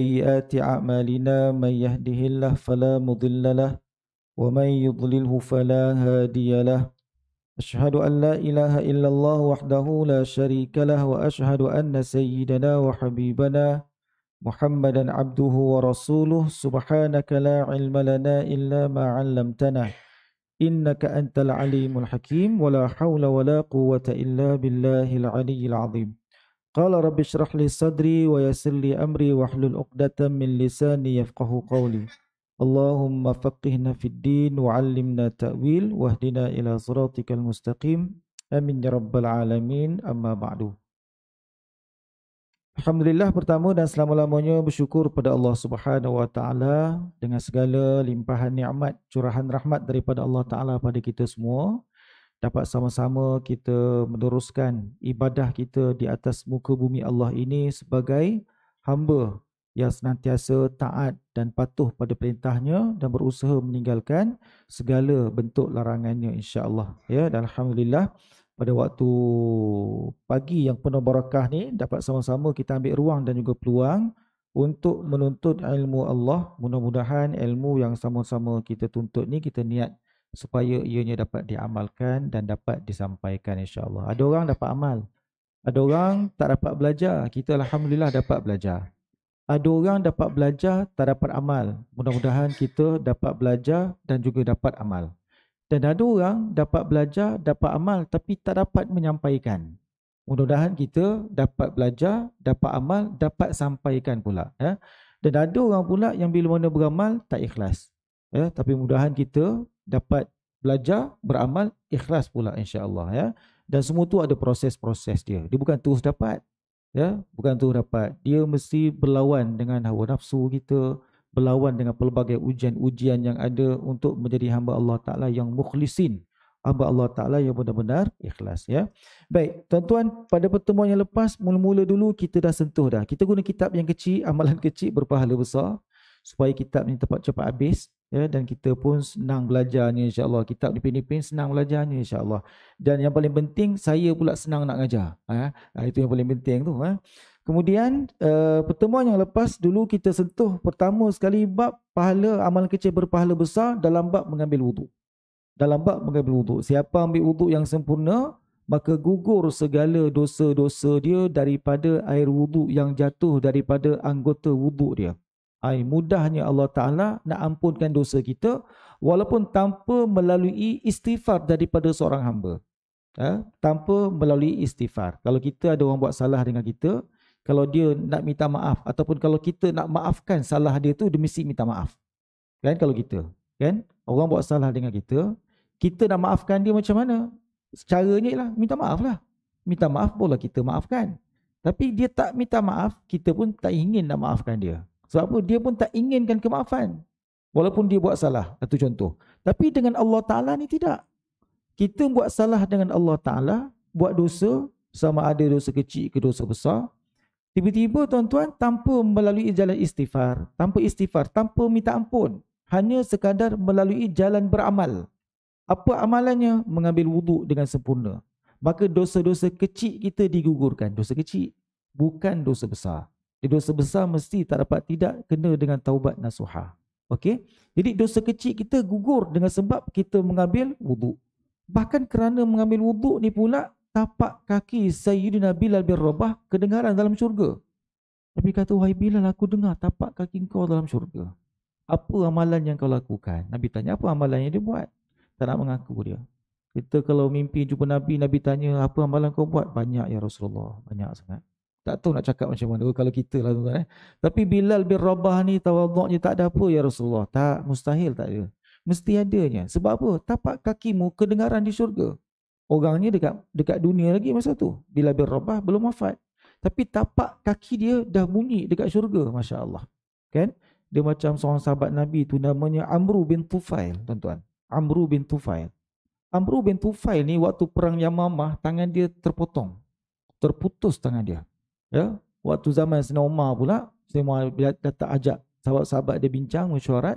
سيئات أعمالنا من يهده الله فلا مضل له ومن يضلله فلا هادي له أشهد أن لا إله إلا الله وحده لا شريك له وأشهد أن سيدنا وحبيبنا محمدا عبده ورسوله سبحانك لا علم لنا إلا ما علمتنا إنك أنت العليم الحكيم ولا حول ولا قوة إلا بالله العلي العظيم قال رب اشرح لي صدري ويسر لي امري واحلل عقدة من لساني يفقه قولي اللهم فقهنا في الدين وعلمنا تاويل واهدنا الى صراطك المستقيم امين يا رب العالمين اما بعد Alhamdulillah pertama dan selama-lamanya bersyukur pada Allah Subhanahu Wa Taala dengan segala limpahan nikmat curahan rahmat daripada Allah Taala pada kita semua dapat sama-sama kita meneruskan ibadah kita di atas muka bumi Allah ini sebagai hamba yang senantiasa taat dan patuh pada perintahnya dan berusaha meninggalkan segala bentuk larangannya insya-Allah ya dan alhamdulillah pada waktu pagi yang penuh barakah ni dapat sama-sama kita ambil ruang dan juga peluang untuk menuntut ilmu Allah mudah-mudahan ilmu yang sama-sama kita tuntut ni kita niat supaya ianya dapat diamalkan dan dapat disampaikan insyaAllah. Ada orang dapat amal. Ada orang tak dapat belajar. Kita Alhamdulillah dapat belajar. Ada orang dapat belajar tak dapat amal. Mudah-mudahan kita dapat belajar dan juga dapat amal. Dan ada orang dapat belajar, dapat amal tapi tak dapat menyampaikan. Mudah-mudahan kita dapat belajar, dapat amal, dapat sampaikan pula. Ya. Dan ada orang pula yang bila mana beramal tak ikhlas. Ya, tapi mudah-mudahan kita dapat belajar beramal ikhlas pula insya Allah ya dan semua tu ada proses-proses dia dia bukan terus dapat ya bukan terus dapat dia mesti berlawan dengan hawa nafsu kita berlawan dengan pelbagai ujian-ujian yang ada untuk menjadi hamba Allah Taala yang mukhlisin hamba Allah Taala yang benar-benar ikhlas ya baik tuan-tuan pada pertemuan yang lepas mula-mula dulu kita dah sentuh dah kita guna kitab yang kecil amalan kecil berpahala besar supaya kitab ni tepat cepat habis ya dan kita pun senang belajarnya Insya Allah kitab di pin senang belajarnya Insya Allah. dan yang paling penting saya pula senang nak ngajar ha? ha itu yang paling penting tu ha? kemudian uh, pertemuan yang lepas dulu kita sentuh pertama sekali bab pahala amalan kecil berpahala besar dalam bab mengambil wuduk dalam bab mengambil wuduk siapa ambil wuduk yang sempurna maka gugur segala dosa-dosa dia daripada air wuduk yang jatuh daripada anggota wuduk dia Ay, mudahnya Allah Ta'ala nak ampunkan dosa kita walaupun tanpa melalui istighfar daripada seorang hamba. Eh, tanpa melalui istighfar. Kalau kita ada orang buat salah dengan kita, kalau dia nak minta maaf ataupun kalau kita nak maafkan salah dia tu, dia mesti minta maaf. Kan kalau kita. kan Orang buat salah dengan kita, kita nak maafkan dia macam mana? Secaranya lah, minta maaf lah. Minta maaf boleh kita maafkan. Tapi dia tak minta maaf, kita pun tak ingin nak maafkan dia. Sebab apa? Dia pun tak inginkan kemaafan. Walaupun dia buat salah. Satu contoh. Tapi dengan Allah Ta'ala ni tidak. Kita buat salah dengan Allah Ta'ala. Buat dosa. Sama ada dosa kecil ke dosa besar. Tiba-tiba tuan-tuan tanpa melalui jalan istighfar. Tanpa istighfar. Tanpa minta ampun. Hanya sekadar melalui jalan beramal. Apa amalannya? Mengambil wuduk dengan sempurna. Maka dosa-dosa kecil kita digugurkan. Dosa kecil. Bukan dosa besar dosa besar mesti tak dapat tidak kena dengan taubat nasuha. Okey. Jadi dosa kecil kita gugur dengan sebab kita mengambil wudu. Bahkan kerana mengambil wudu ni pula tapak kaki Sayyidina Bilal bin Rabah kedengaran dalam syurga. Nabi kata, wahai Bilal aku dengar tapak kaki kau dalam syurga. Apa amalan yang kau lakukan? Nabi tanya, apa amalan yang dia buat? Tak nak mengaku dia. Kita kalau mimpi jumpa Nabi, Nabi tanya, apa amalan kau buat? Banyak ya Rasulullah. Banyak sangat. Tak tahu nak cakap macam mana. Oh, kalau kita lah tuan-tuan eh. Tapi Bilal bin Rabah ni tawaduknya tak ada apa ya Rasulullah. Tak, mustahil tak ada. Mesti adanya. Sebab apa? Tapak kakimu kedengaran di syurga. Orangnya dekat dekat dunia lagi masa tu. Bilal bin Rabah belum wafat. Tapi tapak kaki dia dah bunyi dekat syurga. Masya Allah. Kan? Dia macam seorang sahabat Nabi tu namanya Amru bin Tufail tuan-tuan. Amru bin Tufail. Amru bin Tufail ni waktu perang Yamamah tangan dia terpotong. Terputus tangan dia. Ya, waktu zaman Sina Umar pula, Sina Umar datang ajak sahabat-sahabat dia bincang, mesyuarat.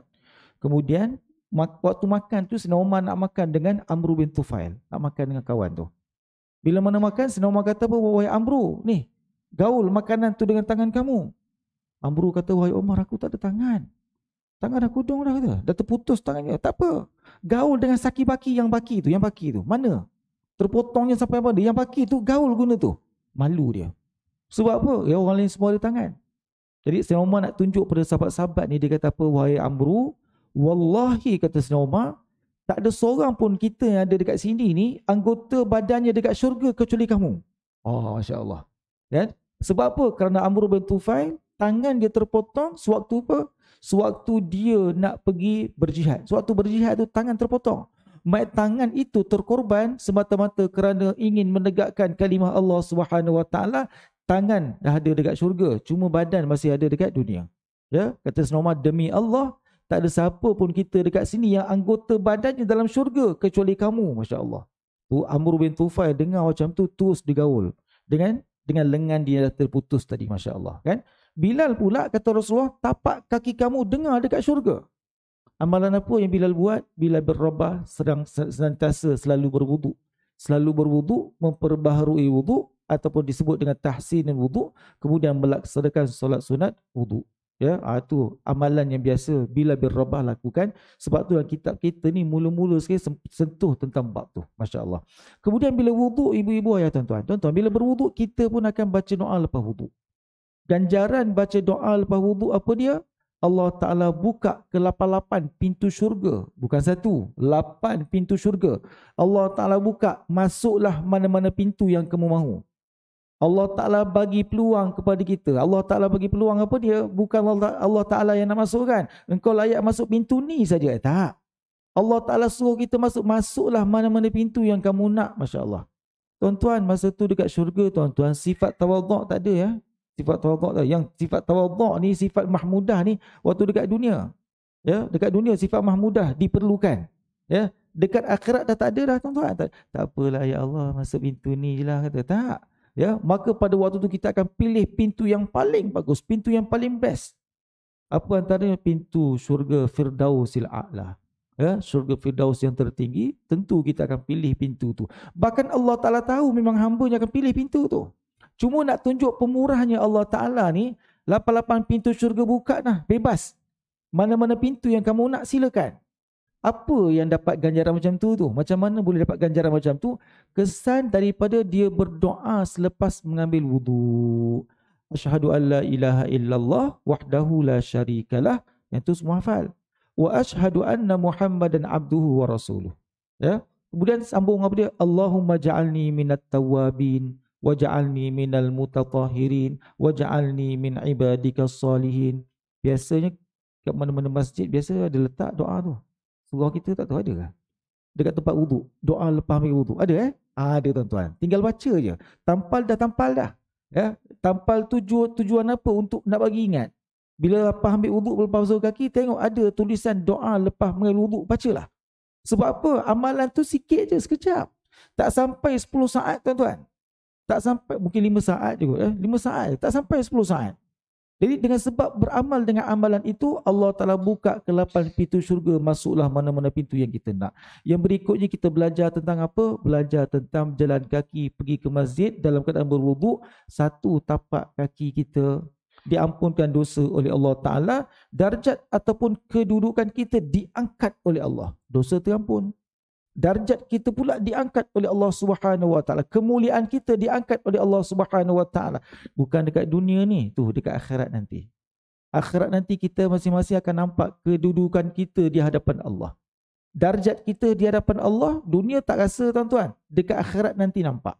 Kemudian, waktu makan tu Sina Umar nak makan dengan Amru bin Tufail. Nak makan dengan kawan tu. Bila mana makan, Sina Umar kata, wahai Amru, ni, gaul makanan tu dengan tangan kamu. Amru kata, wahai Umar, aku tak ada tangan. Tangan aku dong dah kata. Dah terputus tangannya. Tak apa. Gaul dengan saki baki yang baki tu. Yang baki tu. Mana? Terpotongnya sampai mana? Yang baki tu gaul guna tu. Malu dia. Sebab apa? Ya orang lain semua ada tangan. Jadi Sayyidina Umar nak tunjuk pada sahabat-sahabat ni dia kata apa? Wahai Amru, wallahi kata Sayyidina Umar, tak ada seorang pun kita yang ada dekat sini ni anggota badannya dekat syurga kecuali kamu. Oh, masya-Allah. Ya? Sebab apa? Kerana Amru bin Tufail tangan dia terpotong sewaktu apa? Sewaktu dia nak pergi berjihad. Sewaktu berjihad tu tangan terpotong. Mat tangan itu terkorban semata-mata kerana ingin menegakkan kalimah Allah Subhanahu Wa Taala tangan dah ada dekat syurga cuma badan masih ada dekat dunia ya kata senoma demi Allah tak ada siapa pun kita dekat sini yang anggota badannya dalam syurga kecuali kamu masya-Allah tu Amr bin Tufail dengar macam tu terus digaul dengan dengan lengan dia dah terputus tadi masya-Allah kan Bilal pula kata Rasulullah tapak kaki kamu dengar dekat syurga amalan apa yang Bilal buat Bilal berrobah sedang senantiasa selalu berwuduk selalu berwuduk memperbaharui wuduk ataupun disebut dengan tahsin tahsinul wudu kemudian melaksanakan solat sunat wudu ya ha, itu amalan yang biasa bila bin lakukan sebab tu kitab kita ni mula-mula sekali sentuh tentang bab tu masya-Allah kemudian bila wudu ibu-ibu ayah tuan-tuan tuan-tuan bila berwudu kita pun akan baca doa lepas wudu. ganjaran baca doa lepas wudu apa dia Allah Ta'ala buka ke lapan-lapan pintu syurga. Bukan satu. Lapan pintu syurga. Allah Ta'ala buka. Masuklah mana-mana pintu yang kamu mahu. Allah Ta'ala bagi peluang kepada kita. Allah Ta'ala bagi peluang apa dia? Bukan Allah Ta'ala yang nak kan? Engkau layak masuk pintu ni saja. Eh, tak. Allah Ta'ala suruh kita masuk. Masuklah mana-mana pintu yang kamu nak. Masya Allah. Tuan-tuan, masa tu dekat syurga tuan-tuan, sifat tawadak tak ada ya. Sifat tawadak tak Yang sifat tawadak ni, sifat mahmudah ni, waktu dekat dunia. Ya, dekat dunia sifat mahmudah diperlukan. Ya, dekat akhirat dah tak ada dah tuan-tuan. Tak, tak apalah ya Allah, masuk pintu ni je lah kata. Tak ya maka pada waktu itu kita akan pilih pintu yang paling bagus pintu yang paling best apa antaranya pintu syurga firdausil a'la ya syurga firdaus yang tertinggi tentu kita akan pilih pintu tu bahkan Allah Taala tahu memang hamba-Nya akan pilih pintu tu cuma nak tunjuk pemurahnya Allah Taala ni lapan-lapan pintu syurga buka dah bebas mana-mana pintu yang kamu nak silakan apa yang dapat ganjaran macam tu tu? Macam mana boleh dapat ganjaran macam tu? Kesan daripada dia berdoa selepas mengambil wudu. Asyhadu an ilaha illallah wahdahu la syarikalah. Yang tu semua hafal. Wa asyhadu anna Muhammadan abduhu wa rasuluh. Ya. Kemudian sambung apa dia? Allahumma ja'alni minat tawabin wa ja'alni minal mutatahirin wa ja'alni min ibadikas salihin. Biasanya kat mana-mana masjid biasa ada letak doa tu seluar kita tak tahu ada ke? Dekat tempat wuduk, doa lepas ambil wuduk. Ada eh? Ada tuan-tuan. Tinggal baca je. Tampal dah tampal dah. Ya, tampal tujuan tujuan apa untuk nak bagi ingat. Bila lepas ambil wuduk lepas basuh kaki tengok ada tulisan doa lepas mengambil wuduk bacalah. Sebab apa? Amalan tu sikit je sekejap. Tak sampai 10 saat tuan-tuan. Tak sampai mungkin 5 saat juga eh. 5 saat. Tak sampai 10 saat. Jadi dengan sebab beramal dengan amalan itu Allah Taala buka ke lapan pintu syurga masuklah mana-mana pintu yang kita nak. Yang berikutnya kita belajar tentang apa? Belajar tentang jalan kaki pergi ke masjid dalam keadaan berwuduk, satu tapak kaki kita diampunkan dosa oleh Allah Taala, darjat ataupun kedudukan kita diangkat oleh Allah. Dosa terampun darjat kita pula diangkat oleh Allah Subhanahu Wa Kemuliaan kita diangkat oleh Allah Subhanahu Wa Bukan dekat dunia ni, tu dekat akhirat nanti. Akhirat nanti kita masing-masing akan nampak kedudukan kita di hadapan Allah. Darjat kita di hadapan Allah, dunia tak rasa tuan-tuan. Dekat akhirat nanti nampak.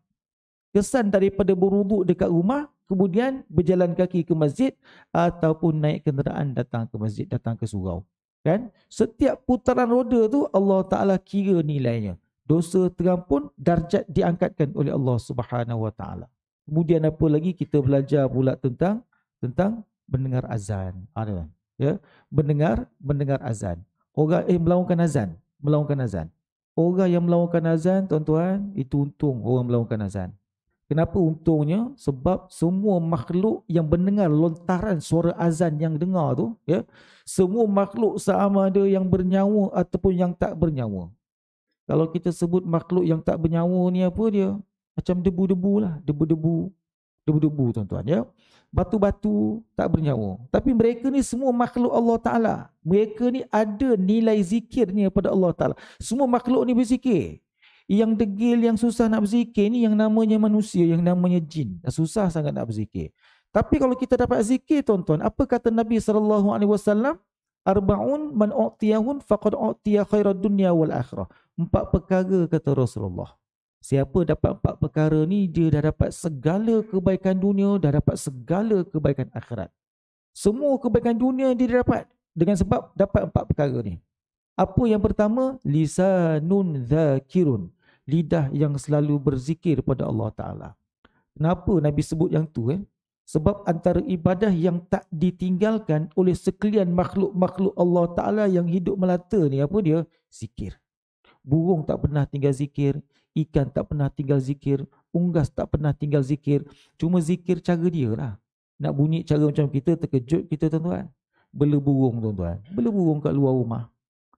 Kesan daripada berubuk dekat rumah, kemudian berjalan kaki ke masjid ataupun naik kenderaan datang ke masjid, datang ke surau kan setiap putaran roda tu Allah Taala kira nilainya dosa pun darjat diangkatkan oleh Allah Subhanahu Wa Taala kemudian apa lagi kita belajar pula tentang tentang mendengar azan ada ha, kan? ya mendengar mendengar azan orang eh melakukan azan melakukan azan orang yang melakukan azan tuan-tuan itu untung orang melakukan azan Kenapa untungnya? Sebab semua makhluk yang mendengar lontaran suara azan yang dengar tu, ya, semua makhluk sama ada yang bernyawa ataupun yang tak bernyawa. Kalau kita sebut makhluk yang tak bernyawa ni apa dia? Macam debu-debu lah, debu-debu, debu-debu tuan-tuan ya. Batu-batu tak bernyawa. Tapi mereka ni semua makhluk Allah Ta'ala. Mereka ni ada nilai zikirnya pada Allah Ta'ala. Semua makhluk ni berzikir yang degil yang susah nak berzikir ni yang namanya manusia yang namanya jin susah sangat nak berzikir tapi kalau kita dapat zikir tuan-tuan apa kata Nabi sallallahu alaihi wasallam arbaun man utiyahun faqad utiya khairad dunya wal akhirah empat perkara kata Rasulullah siapa dapat empat perkara ni dia dah dapat segala kebaikan dunia dah dapat segala kebaikan akhirat semua kebaikan dunia dia dapat dengan sebab dapat empat perkara ni apa yang pertama lisanun zakirun lidah yang selalu berzikir pada Allah Ta'ala. Kenapa Nabi sebut yang tu? Eh? Sebab antara ibadah yang tak ditinggalkan oleh sekalian makhluk-makhluk Allah Ta'ala yang hidup melata ni apa dia? Zikir. Burung tak pernah tinggal zikir. Ikan tak pernah tinggal zikir. Unggas tak pernah tinggal zikir. Cuma zikir cara dia lah. Nak bunyi cara macam kita terkejut kita tuan-tuan. Bela burung tuan-tuan. Bela burung kat luar rumah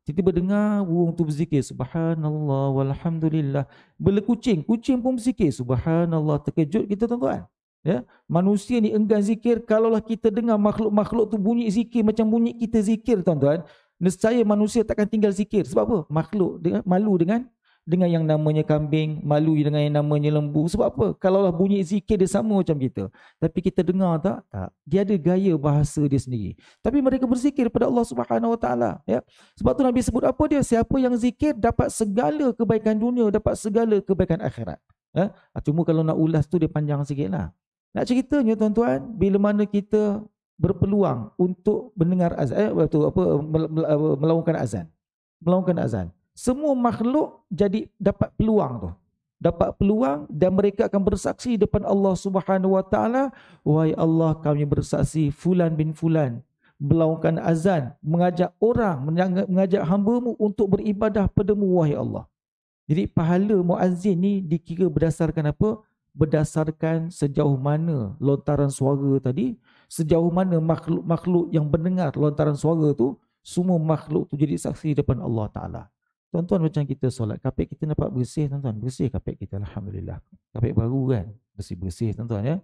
tiba berdengar dengar burung tu berzikir subhanallah walhamdulillah. Bila kucing, kucing pun berzikir subhanallah terkejut kita tuan-tuan. Ya, manusia ni enggan zikir kalaulah kita dengar makhluk-makhluk tu bunyi zikir macam bunyi kita zikir tuan-tuan. Nescaya manusia takkan tinggal zikir. Sebab apa? Makhluk dengan, malu dengan dengan yang namanya kambing, malu dengan yang namanya lembu. Sebab apa? Kalaulah bunyi zikir dia sama macam kita. Tapi kita dengar tak? Tak. Dia ada gaya bahasa dia sendiri. Tapi mereka berzikir pada Allah Subhanahu Wa Taala. Ya. Sebab tu Nabi sebut apa dia? Siapa yang zikir dapat segala kebaikan dunia, dapat segala kebaikan akhirat. Ya. Ah, cuma kalau nak ulas tu dia panjang sikit lah. Nak ceritanya tuan-tuan, bila mana kita berpeluang untuk mendengar azan, eh, apa, melawangkan azan. Melawangkan azan semua makhluk jadi dapat peluang tu dapat peluang dan mereka akan bersaksi depan Allah Subhanahu wa taala wahai Allah kami bersaksi fulan bin fulan melakukan azan mengajak orang mengajak hamba-Mu untuk beribadah padamu wahai Allah jadi pahala muazzin ni dikira berdasarkan apa berdasarkan sejauh mana lontaran suara tadi sejauh mana makhluk-makhluk yang mendengar lontaran suara tu semua makhluk tu jadi saksi depan Allah taala Tuan-tuan macam kita solat kapit kita dapat bersih tuan-tuan. Bersih kapit kita Alhamdulillah. Kapit baru kan. Bersih-bersih tuan-tuan ya.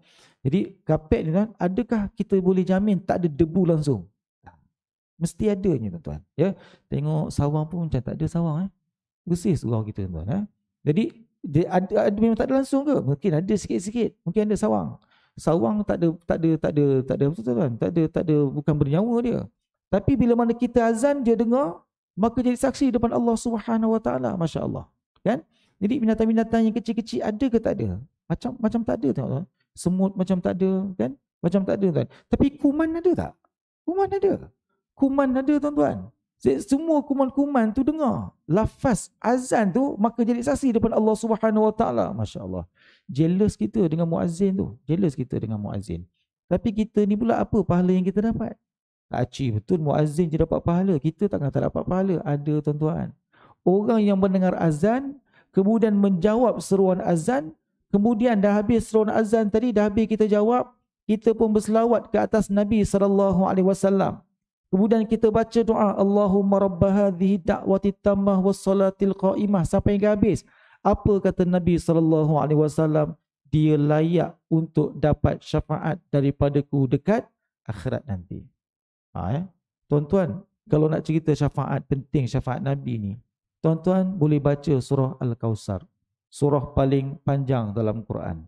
Jadi kapit ni kan adakah kita boleh jamin tak ada debu langsung? Mesti ada ni tuan-tuan. Ya? Tengok sawang pun macam tak ada sawang. Eh? Bersih surau kita tuan-tuan. Eh? Jadi dia ada, ada, memang tak ada langsung ke? Mungkin ada sikit-sikit. Mungkin ada sawang. Sawang tak ada tak ada tak ada tak ada betul tuan. Tak ada tak ada bukan bernyawa dia. Tapi bila mana kita azan dia dengar, maka jadi saksi di depan Allah Subhanahu Wa Taala masya Allah kan jadi binatang-binatang yang kecil-kecil ada ke tak ada macam macam tak ada tengok semut macam tak ada kan macam tak ada tuan tapi kuman ada tak kuman ada kuman ada tuan-tuan semua kuman-kuman tu dengar lafaz azan tu maka jadi saksi depan Allah Subhanahu Wa Taala masya Allah jealous kita dengan muazin tu jealous kita dengan muazin tapi kita ni pula apa pahala yang kita dapat Aci betul muazzin je dapat pahala. Kita takkan tak dapat pahala. Ada tuan-tuan. Orang yang mendengar azan kemudian menjawab seruan azan kemudian dah habis seruan azan tadi dah habis kita jawab kita pun berselawat ke atas Nabi sallallahu alaihi wasallam. Kemudian kita baca doa Allahumma rabb hadhihi da'wati tammah was salatil qa'imah sampai hingga habis. Apa kata Nabi sallallahu alaihi wasallam? Dia layak untuk dapat syafaat daripadaku dekat akhirat nanti. Ha, eh? Tuan-tuan, kalau nak cerita syafaat penting syafaat Nabi ni, tuan-tuan boleh baca surah al kausar Surah paling panjang dalam Quran.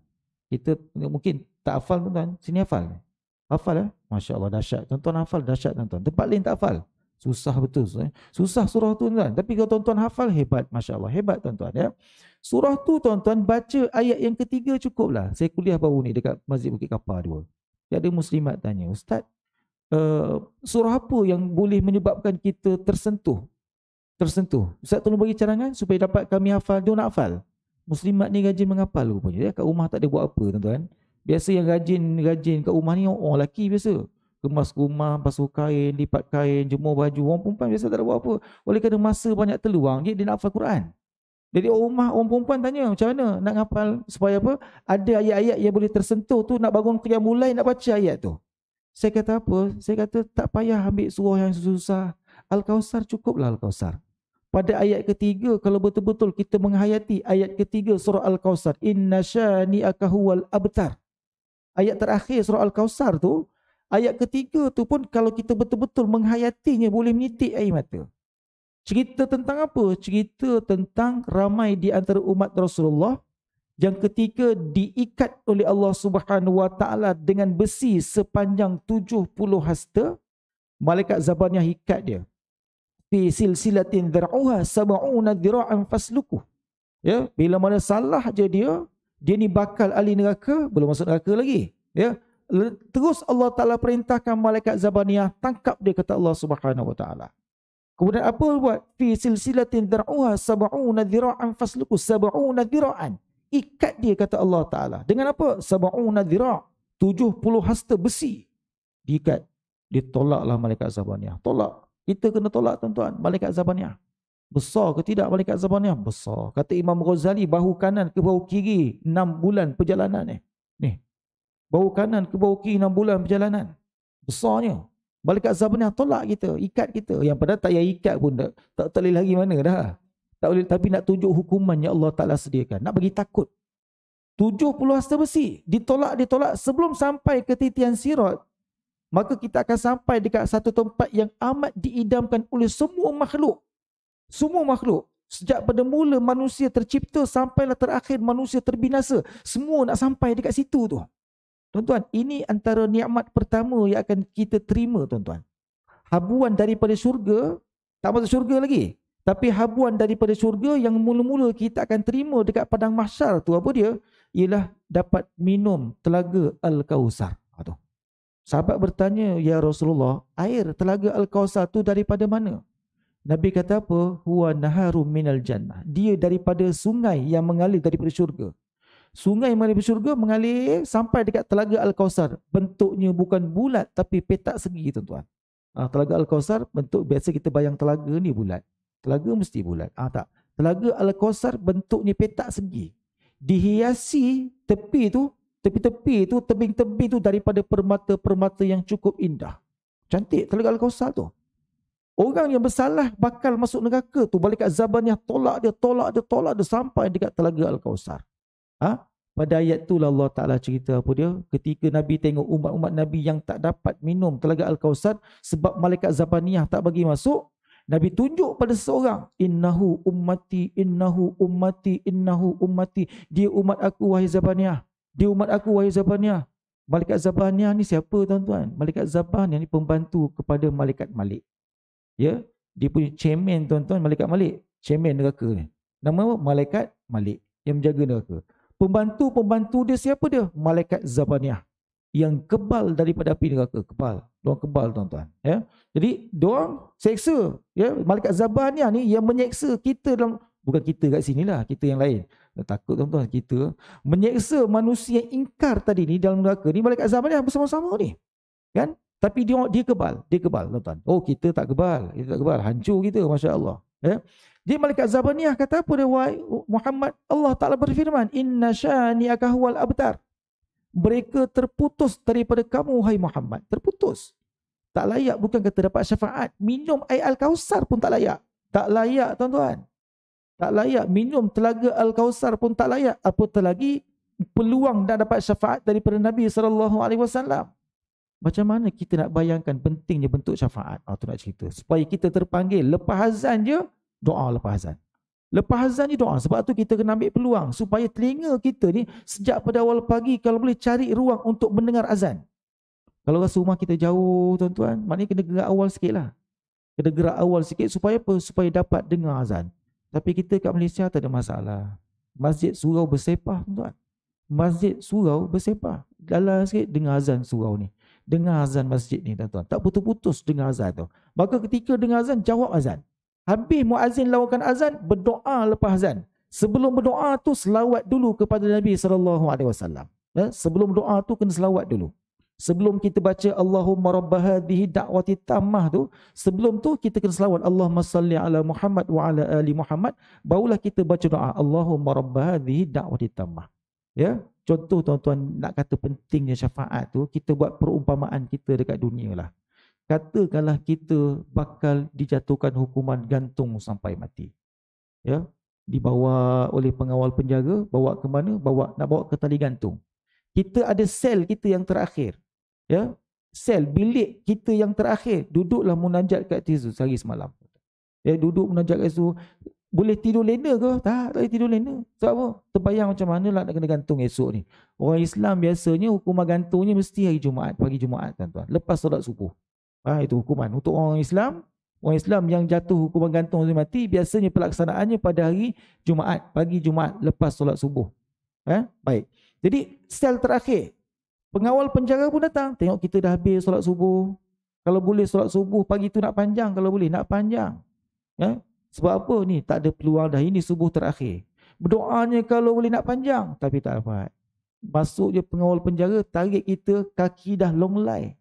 Kita mungkin tak hafal tuan-tuan, sini hafal. Hafal eh? Masya Allah dahsyat. Tuan-tuan hafal dahsyat tuan-tuan. Tempat lain tak hafal. Susah betul. Tuan-tuan. Eh? Susah surah tu tuan-tuan. Tapi kalau tuan-tuan hafal, hebat. Masya Allah, hebat tuan-tuan. Ya? Surah tu tuan-tuan baca ayat yang ketiga cukup lah. Saya kuliah baru ni dekat Masjid Bukit Kapar dua. Tiada ada muslimat tanya, Ustaz, Eh, surah apa yang boleh menyebabkan kita tersentuh tersentuh Ustaz tolong bagi cadangan supaya dapat kami hafal dia nak hafal muslimat ni rajin menghafal rupanya ya kat rumah tak ada buat apa tuan-tuan biasa yang rajin rajin kat rumah ni orang oh, lelaki biasa kemas rumah basuh kain lipat kain jemur baju orang perempuan biasa tak ada buat apa oleh kerana masa banyak terluang dia, dia nak hafal Quran jadi orang rumah orang perempuan tanya macam mana nak hafal supaya apa ada ayat-ayat yang boleh tersentuh tu nak bangun kerja mulai nak baca ayat tu saya kata apa? Saya kata tak payah ambil surah yang susah-susah. Al-Kawasar cukuplah Al-Kawasar. Pada ayat ketiga, kalau betul-betul kita menghayati ayat ketiga surah Al-Kawasar. Inna syani'aka huwal abtar. Ayat terakhir surah Al-Kawasar tu, ayat ketiga tu pun kalau kita betul-betul menghayatinya boleh menitik air mata. Cerita tentang apa? Cerita tentang ramai di antara umat Rasulullah yang ketiga diikat oleh Allah Subhanahu Wa Taala dengan besi sepanjang 70 hasta malaikat zabaniyah ikat dia fi silsilatin dhar'uha sab'una dhira'an fasluku ya bila mana salah je dia dia ni bakal ahli neraka belum masuk neraka lagi ya terus Allah Taala perintahkan malaikat zabaniyah tangkap dia kata Allah Subhanahu Wa Taala kemudian apa buat fi silsilatin dhar'uha sab'una dhira'an fasluku sab'una dhira'an ikat dia kata Allah Taala dengan apa sab'una dhira' 70 hasta besi diikat ditolaklah malaikat zabaniyah tolak kita kena tolak tuan-tuan malaikat zabaniyah besar ke tidak malaikat zabaniyah besar kata Imam Ghazali bahu kanan ke bahu kiri 6 bulan perjalanan ni ni bahu kanan ke bahu kiri 6 bulan perjalanan besarnya malaikat zabaniyah tolak kita ikat kita yang pada tak payah ikat pun tak tak lagi mana dah tak boleh tapi nak tunjuk hukuman yang Allah Taala sediakan. Nak bagi takut. 70 hasta besi ditolak ditolak sebelum sampai ke titian sirat maka kita akan sampai dekat satu tempat yang amat diidamkan oleh semua makhluk. Semua makhluk. Sejak pada mula manusia tercipta sampailah terakhir manusia terbinasa. Semua nak sampai dekat situ tu. Tuan-tuan, ini antara nikmat pertama yang akan kita terima tuan-tuan. Habuan daripada syurga, tak masuk syurga lagi. Tapi habuan daripada syurga yang mula-mula kita akan terima dekat padang mahsyar tu apa dia? Ialah dapat minum telaga Al-Kawusar. Ha, Sahabat bertanya, Ya Rasulullah, air telaga Al-Kawusar tu daripada mana? Nabi kata apa? Huwa naharu minal jannah. Dia daripada sungai yang mengalir daripada syurga. Sungai yang mengalir syurga mengalir sampai dekat telaga Al-Kawusar. Bentuknya bukan bulat tapi petak segi tuan-tuan. Ha, telaga Al-Kawusar bentuk biasa kita bayang telaga ni bulat. Telaga mesti bulat. Ah tak. Telaga Al-Kawasar bentuknya petak segi. Dihiasi tepi tu, tepi-tepi tu, tebing-tebing tu daripada permata-permata yang cukup indah. Cantik Telaga Al-Kawasar tu. Orang yang bersalah bakal masuk neraka tu balik kat Zabaniyah tolak dia, tolak dia, tolak dia sampai dekat Telaga Al-Kawasar. Ah ha? Pada ayat tu lah Allah Ta'ala cerita apa dia. Ketika Nabi tengok umat-umat Nabi yang tak dapat minum telaga Al-Kawasan sebab Malaikat Zabaniyah tak bagi masuk, Nabi tunjuk pada seorang innahu ummati innahu ummati innahu ummati dia umat aku wahai Zabaniyah dia umat aku wahai Zabaniyah Malaikat Zabaniyah ni siapa tuan-tuan? Malaikat Zabaniyah ni pembantu kepada Malaikat Malik. Ya, dia punya chairman tuan-tuan Malaikat Malik, chairman neraka ni. Nama apa? Malaikat Malik yang menjaga neraka. Pembantu-pembantu dia siapa dia? Malaikat Zabaniyah yang kebal daripada api neraka kebal orang kebal tuan-tuan ya jadi orang seksa ya malaikat zabaniah ni yang menyeksa kita dalam bukan kita kat sinilah kita yang lain eh, takut tuan-tuan kita menyeksa manusia yang ingkar tadi ni dalam neraka ni malaikat zabaniah bersama-sama ni kan tapi dia dia kebal dia kebal tuan-tuan oh kita tak kebal kita tak kebal hancur kita masya-Allah ya dia malaikat zabaniah kata apa dia Muhammad Allah Taala berfirman Inna innasyani akahwal abtar mereka terputus daripada kamu hai Muhammad terputus tak layak bukan kata dapat syafaat minum air al-kausar pun tak layak tak layak tuan-tuan tak layak minum telaga al-kausar pun tak layak apatah lagi peluang dah dapat syafaat daripada Nabi sallallahu alaihi wasallam macam mana kita nak bayangkan pentingnya bentuk syafaat? Ah oh, tu nak cerita. Supaya kita terpanggil lepas azan je, doa lepas azan. Lepas azan ni doa. Sebab tu kita kena ambil peluang supaya telinga kita ni sejak pada awal pagi kalau boleh cari ruang untuk mendengar azan. Kalau rasa rumah kita jauh tuan-tuan, maknanya kena gerak awal sikit lah. Kena gerak awal sikit supaya apa? Supaya dapat dengar azan. Tapi kita kat Malaysia tak ada masalah. Masjid surau bersepah tuan-tuan. Masjid surau bersepah. Dalam sikit dengar azan surau ni. Dengar azan masjid ni tuan-tuan. Tak putus-putus dengar azan tu. Maka ketika dengar azan, jawab azan. Habis muazin lawakan azan, berdoa lepas azan. Sebelum berdoa tu selawat dulu kepada Nabi sallallahu alaihi wasallam. Ya, sebelum doa tu kena selawat dulu. Sebelum kita baca Allahumma rabb hadhihi da'wati tammah tu, sebelum tu kita kena selawat Allahumma salli ala Muhammad wa ala ali Muhammad, barulah kita baca doa Allahumma rabb hadhihi da'wati tammah. Ya, contoh tuan-tuan nak kata pentingnya syafaat tu, kita buat perumpamaan kita dekat dunia lah katakanlah kita bakal dijatuhkan hukuman gantung sampai mati. Ya, dibawa oleh pengawal penjaga, bawa ke mana? Bawa nak bawa ke tali gantung. Kita ada sel kita yang terakhir. Ya, sel bilik kita yang terakhir. Duduklah munajat kat situ sehari semalam. Ya, duduk munajat kat situ. Boleh tidur lena ke? Tak, tak boleh tidur lena. Sebab apa? Terbayang macam mana lah nak kena gantung esok ni. Orang Islam biasanya hukuman gantungnya mesti hari Jumaat, pagi Jumaat tuan-tuan. Lepas solat subuh. Ha, itu hukuman. Untuk orang Islam, orang Islam yang jatuh hukuman gantung sampai mati, biasanya pelaksanaannya pada hari Jumaat, pagi Jumaat lepas solat subuh. Eh, baik. Jadi sel terakhir, pengawal penjara pun datang. Tengok kita dah habis solat subuh. Kalau boleh solat subuh pagi tu nak panjang, kalau boleh nak panjang. Eh? Sebab apa ni? Tak ada peluang dah. Ini subuh terakhir. Berdoanya kalau boleh nak panjang, tapi tak dapat. Masuk je pengawal penjara, tarik kita kaki dah long line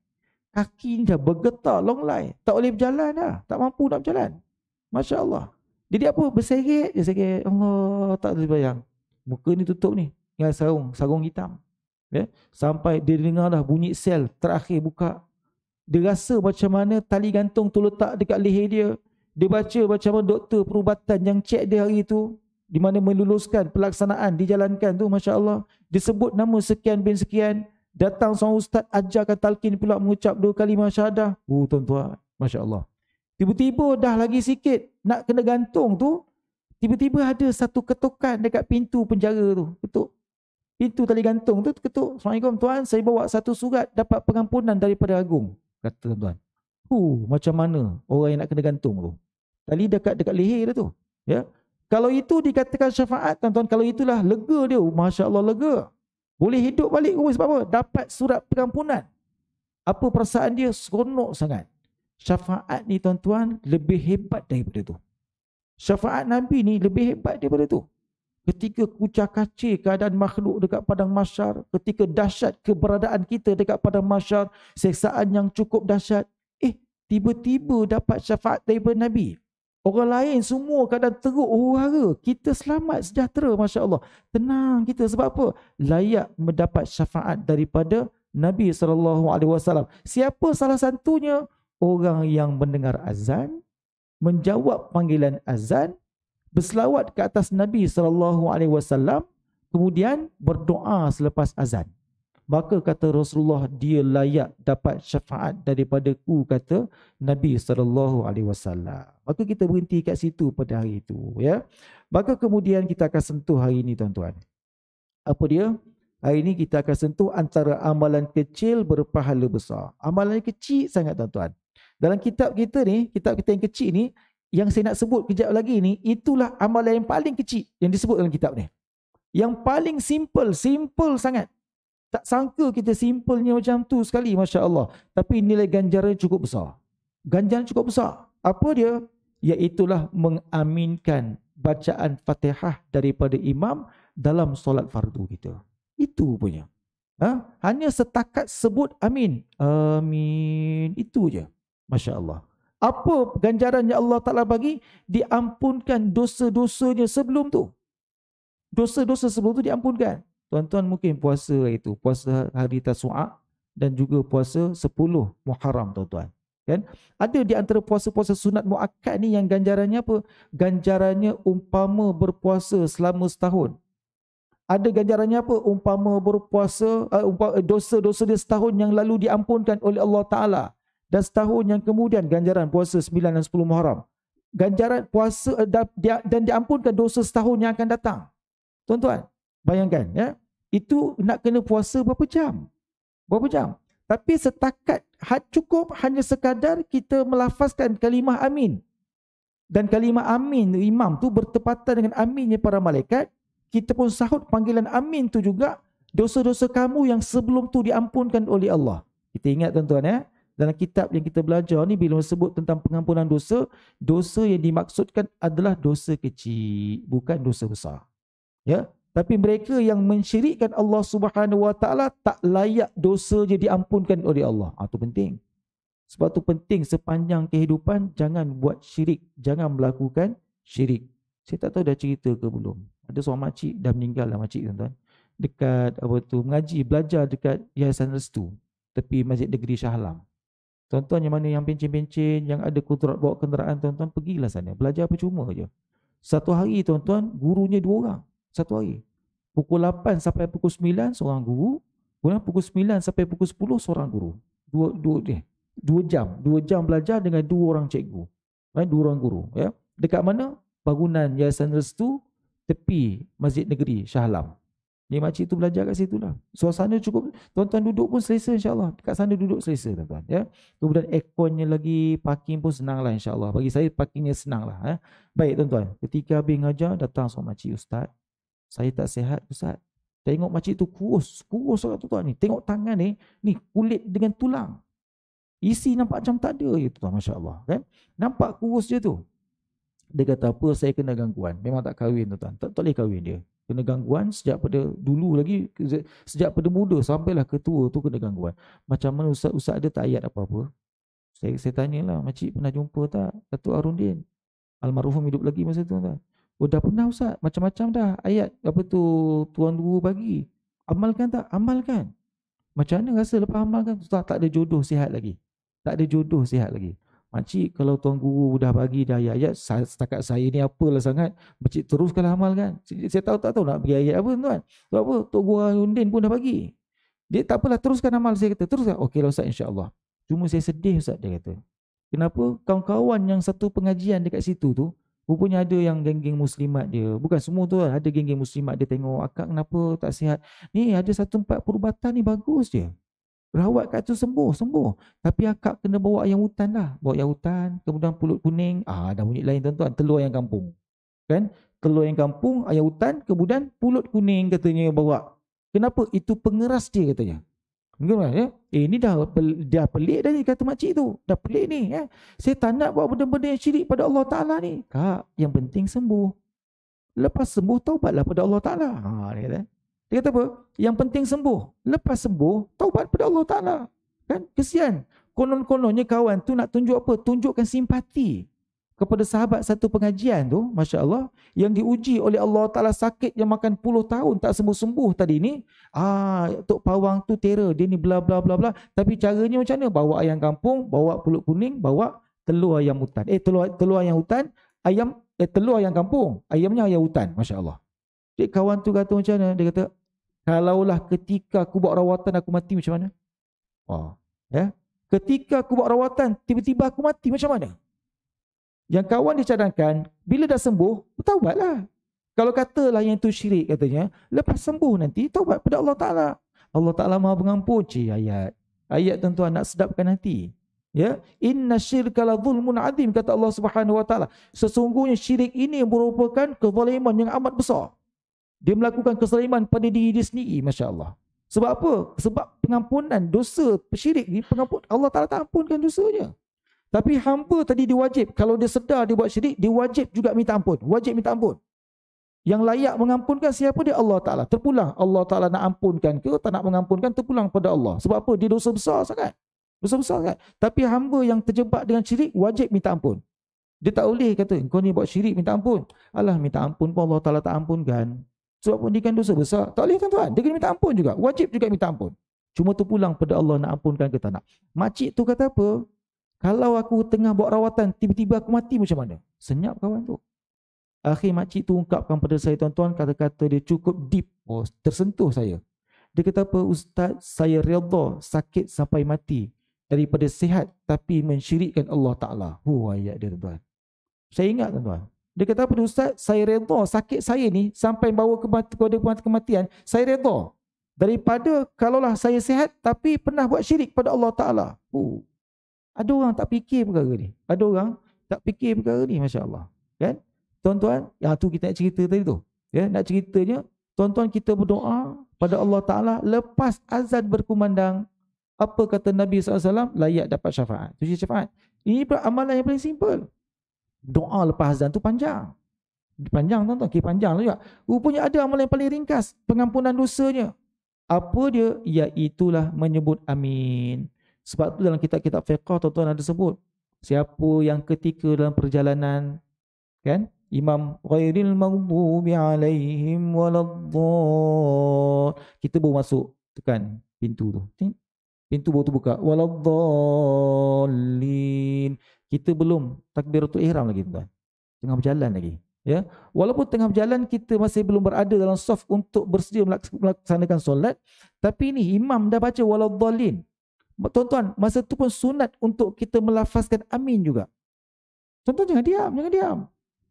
kaki ni dah bergetar long line tak boleh berjalan lah, tak mampu nak berjalan Masya Allah jadi apa berseret je seret Allah tak boleh bayang muka ni tutup ni dengan sarung sarung hitam ya? sampai dia dengar dah bunyi sel terakhir buka dia rasa macam mana tali gantung tu letak dekat leher dia dia baca macam mana doktor perubatan yang cek dia hari tu di mana meluluskan pelaksanaan dijalankan tu Masya Allah dia sebut nama sekian bin sekian Datang seorang ustaz ajarkan talqin pula mengucap dua kali masyadah. Oh tuan-tuan, masya-Allah. Tiba-tiba dah lagi sikit nak kena gantung tu, tiba-tiba ada satu ketukan dekat pintu penjara tu. Ketuk. Pintu tali gantung tu ketuk. Assalamualaikum tuan, saya bawa satu surat dapat pengampunan daripada agung. Kata tuan-tuan. Huh, macam mana orang yang nak kena gantung tu? Tali dekat dekat leher dia tu. Ya. Kalau itu dikatakan syafaat tuan-tuan, kalau itulah lega dia. Masya-Allah lega. Boleh hidup balik ke sebab apa? Dapat surat pengampunan. Apa perasaan dia? Seronok sangat. Syafaat ni tuan-tuan lebih hebat daripada tu. Syafaat Nabi ni lebih hebat daripada tu. Ketika kucah kacir keadaan makhluk dekat padang masyar, ketika dahsyat keberadaan kita dekat padang masyar, seksaan yang cukup dahsyat, eh, tiba-tiba dapat syafaat daripada Nabi. Orang lain semua keadaan teruk huru-hara. Kita selamat sejahtera Masya Allah. Tenang kita sebab apa? Layak mendapat syafaat daripada Nabi SAW. Siapa salah satunya? Orang yang mendengar azan, menjawab panggilan azan, berselawat ke atas Nabi SAW, kemudian berdoa selepas azan maka kata Rasulullah dia layak dapat syafaat daripada ku kata Nabi sallallahu alaihi wasallam. Maka kita berhenti kat situ pada hari itu ya. Maka kemudian kita akan sentuh hari ini tuan-tuan. Apa dia? Hari ini kita akan sentuh antara amalan kecil berpahala besar. Amalan yang kecil sangat tuan-tuan. Dalam kitab kita ni, kitab kita yang kecil ni, yang saya nak sebut kejap lagi ni, itulah amalan yang paling kecil yang disebut dalam kitab ni. Yang paling simple, simple sangat. Tak sangka kita simpelnya macam tu sekali Masya Allah. Tapi nilai ganjaran cukup besar. Ganjaran cukup besar. Apa dia? Iaitulah mengaminkan bacaan fatihah daripada imam dalam solat fardu kita. Itu punya. Ha? Hanya setakat sebut amin. Amin. Itu je. Masya Allah. Apa ganjaran yang Allah Ta'ala bagi? Diampunkan dosa-dosanya sebelum tu. Dosa-dosa sebelum tu diampunkan. Tuan-tuan mungkin puasa itu, puasa hari Tasu'a dan juga puasa 10 Muharram tuan-tuan. Kan? Ada di antara puasa-puasa sunat mu'akad ni yang ganjarannya apa? Ganjarannya umpama berpuasa selama setahun. Ada ganjarannya apa? Umpama berpuasa, uh, eh, umpama, eh, dosa-dosa dia setahun yang lalu diampunkan oleh Allah Ta'ala. Dan setahun yang kemudian ganjaran puasa 9 dan 10 Muharram. Ganjaran puasa eh, dan diampunkan dosa setahun yang akan datang. Tuan-tuan, Bayangkan ya. Itu nak kena puasa berapa jam? Berapa jam? Tapi setakat cukup hanya sekadar kita melafazkan kalimah amin. Dan kalimah amin imam tu bertepatan dengan aminnya para malaikat. Kita pun sahut panggilan amin tu juga dosa-dosa kamu yang sebelum tu diampunkan oleh Allah. Kita ingat tuan-tuan ya. Dalam kitab yang kita belajar ni bila sebut tentang pengampunan dosa, dosa yang dimaksudkan adalah dosa kecil, bukan dosa besar. Ya, tapi mereka yang mensyirikkan Allah Subhanahu Wa Taala tak layak dosa jadi ampunkan oleh Allah. Ah ha, tu penting. Sebab tu penting sepanjang kehidupan jangan buat syirik, jangan melakukan syirik. Saya tak tahu dah cerita ke belum. Ada seorang makcik dah meninggal dah makcik tuan-tuan. Dekat apa tu mengaji, belajar dekat Yayasan Restu tepi Masjid Negeri Shahlam. Tuan-tuan yang mana yang pencin-pencin, yang ada kudrat bawa kenderaan tuan-tuan, pergilah sana. Belajar percuma je. Satu hari tuan-tuan, gurunya dua orang. Satu hari pukul 8 sampai pukul 9 seorang guru kemudian pukul 9 sampai pukul 10 seorang guru dua dua eh, dua jam dua jam belajar dengan dua orang cikgu eh, dua orang guru ya dekat mana bangunan Yayasan Restu tepi Masjid Negeri Shah Alam ni makcik tu belajar kat situ lah suasana cukup tuan-tuan duduk pun selesa insyaAllah kat sana duduk selesa tuan-tuan ya kemudian aircon lagi parking pun senang lah insyaAllah bagi saya parkingnya senang lah eh. baik tuan-tuan ketika habis ngajar datang seorang makcik ustaz saya tak sihat Ustaz. Tengok makcik tu kurus, kurus orang tuan ni. Tengok tangan ni, ni kulit dengan tulang. Isi nampak macam tak ada gitu tuan, masya-Allah, kan? Nampak kurus je tu. Dia kata apa saya kena gangguan. Memang tak kahwin tuan. Tak, tak boleh kahwin dia. Kena gangguan sejak pada dulu lagi sejak pada muda sampailah ketua tu kena gangguan. Macam mana ustaz-ustaz ada tak ayat apa-apa? Saya saya tanyalah makcik pernah jumpa tak Datuk Arundin? Almarhum hidup lagi masa tu tuan. Oh dah pernah Ustaz, macam-macam dah ayat apa tu tuan guru bagi. Amalkan tak? Amalkan. Macam mana rasa lepas amalkan? Ustaz tak ada jodoh sihat lagi. Tak ada jodoh sihat lagi. Makcik, kalau tuan guru dah bagi dah ayat-ayat, setakat saya ni apalah sangat. Makcik teruskanlah amalkan. Saya, saya tahu tak tahu nak bagi ayat apa tuan. Sebab apa? Tok Gua Yundin pun dah bagi. Dia tak apalah teruskan amal saya kata. Teruskan. Okey lah Ustaz insyaAllah. Cuma saya sedih Ustaz dia kata. Kenapa kawan-kawan yang satu pengajian dekat situ tu, Rupanya ada yang geng-geng muslimat dia. Bukan semua tu lah. Ada geng-geng muslimat dia tengok akak kenapa tak sihat. Ni ada satu tempat perubatan ni bagus je. Rawat kat tu sembuh, sembuh. Tapi akak kena bawa ayam hutan lah. Bawa ayam hutan, kemudian pulut kuning. Ah, dah bunyi lain tuan-tuan. Telur ayam kampung. Kan? Telur yang kampung, ayam hutan, kemudian pulut kuning katanya bawa. Kenapa? Itu pengeras dia katanya. Mungkin kan, ya? Eh ni dah dia pelik dah ni kata makcik tu. Dah pelik ni. Ya? Saya tak nak buat benda-benda yang syirik pada Allah Ta'ala ni. Kak, yang penting sembuh. Lepas sembuh, taubatlah pada Allah Ta'ala. Ha, dia kata. Dia kata apa? Yang penting sembuh. Lepas sembuh, taubat pada Allah Ta'ala. Kan? Kesian. Konon-kononnya kawan tu nak tunjuk apa? Tunjukkan simpati kepada sahabat satu pengajian tu, Masya Allah, yang diuji oleh Allah Ta'ala sakit yang makan puluh tahun tak sembuh-sembuh tadi ni, ah, Tok Pawang tu terror, dia ni bla bla bla bla. Tapi caranya macam mana? Bawa ayam kampung, bawa pulut kuning, bawa telur ayam hutan. Eh, telur, telur ayam hutan, ayam, eh, telur ayam kampung, ayamnya ayam hutan, Masya Allah. Jadi kawan tu kata macam mana? Dia kata, kalaulah ketika aku buat rawatan aku mati macam mana? oh. ya? Eh? Ketika aku buat rawatan, tiba-tiba aku mati macam mana? yang kawan dia bila dah sembuh, bertaubatlah. Kalau katalah yang itu syirik katanya, lepas sembuh nanti, taubat pada Allah Ta'ala. Allah Ta'ala maha pengampun. Cik ayat. Ayat tentu anak sedapkan nanti. Ya, inna syirka la zulmun azim kata Allah Subhanahu wa taala. Sesungguhnya syirik ini merupakan kezaliman yang amat besar. Dia melakukan kezaliman pada diri dia sendiri, masya-Allah. Sebab apa? Sebab pengampunan dosa syirik ni pengampun Allah Taala tak ampunkan dosanya. Tapi hamba tadi diwajib. Kalau dia sedar dia buat syirik, dia wajib juga minta ampun. Wajib minta ampun. Yang layak mengampunkan siapa dia? Allah Ta'ala. Terpulang Allah Ta'ala nak ampunkan ke, tak nak mengampunkan, terpulang pada Allah. Sebab apa? Dia dosa besar sangat. Dosa besar sangat. Tapi hamba yang terjebak dengan syirik, wajib minta ampun. Dia tak boleh kata, kau ni buat syirik, minta ampun. Allah minta ampun pun Allah Ta'ala tak ampunkan. Sebab pun dia kan dosa besar. Tak boleh tuan-tuan. Dia kena minta ampun juga. Wajib juga minta ampun. Cuma tu pulang pada Allah nak ampunkan ke tak nak. Makcik tu kata apa? Kalau aku tengah buat rawatan, tiba-tiba aku mati macam mana? Senyap kawan tu. Akhir makcik tu ungkapkan pada saya tuan-tuan, kata-kata dia cukup deep, oh, tersentuh saya. Dia kata apa, ustaz saya redha sakit sampai mati daripada sihat tapi mensyirikkan Allah Ta'ala. Hu ayat dia tuan-tuan. Saya ingat tuan-tuan. Dia kata apa ustaz, saya redha sakit saya ni sampai bawa ke mati, kepada mati kematian, saya redha daripada kalaulah saya sihat tapi pernah buat syirik pada Allah Ta'ala. Oh. Ada orang tak fikir perkara ni. Ada orang tak fikir perkara ni, Masya Allah. Kan? Tuan-tuan, yang tu kita nak cerita tadi tu. Ya, nak ceritanya, tuan-tuan kita berdoa pada Allah Ta'ala lepas azan berkumandang, apa kata Nabi SAW, layak dapat syafaat. Tujuh syafaat. Ini amalan yang paling simple. Doa lepas azan tu panjang. Panjang tuan-tuan, kira panjang lah juga. Rupanya ada amalan yang paling ringkas, pengampunan dosanya. Apa dia? Iaitulah menyebut amin. Sebab tu dalam kitab-kitab fiqah tuan-tuan ada sebut siapa yang ketika dalam perjalanan kan imam ghairil maghdubi alaihim waladdall kita baru masuk tekan pintu tu pintu baru terbuka waladdallin kita belum takbiratul ihram lagi tuan tengah berjalan lagi ya walaupun tengah berjalan kita masih belum berada dalam soft untuk bersedia melaksanakan solat tapi ni imam dah baca waladdallin Tuan-tuan, masa tu pun sunat untuk kita melafazkan amin juga. Tuan-tuan jangan diam, jangan diam.